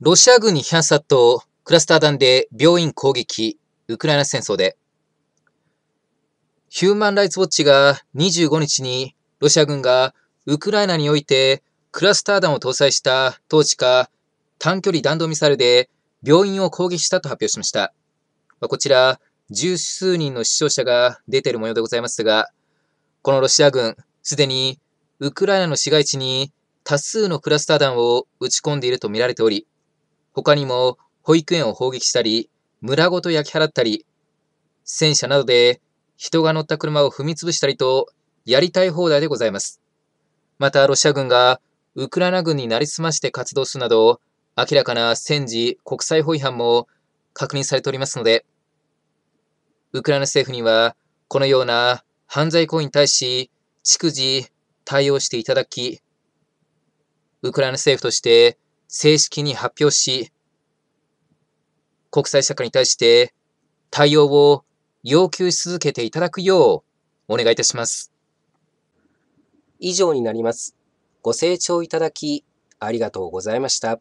ロシア軍に批判殺到、クラスター弾で病院攻撃、ウクライナ戦争で。ヒューマン・ライツ・ウォッチが25日にロシア軍がウクライナにおいてクラスター弾を搭載した当地か短距離弾道ミサイルで病院を攻撃したと発表しました。こちら、十数人の死傷者が出ている模様でございますが、このロシア軍、すでにウクライナの市街地に多数のクラスター弾を撃ち込んでいると見られており、他にも保育園を砲撃したり、村ごと焼き払ったり、戦車などで人が乗った車を踏み潰したりと、やりたい放題でございます。また、ロシア軍がウクライナ軍になりすまして活動するなど、明らかな戦時国際法違反も確認されておりますので、ウクライナ政府には、このような犯罪行為に対し、逐次対応していただき、ウクライナ政府として、正式に発表し、国際社会に対して対応を要求し続けていただくようお願いいたします。以上になります。ご清聴いただきありがとうございました。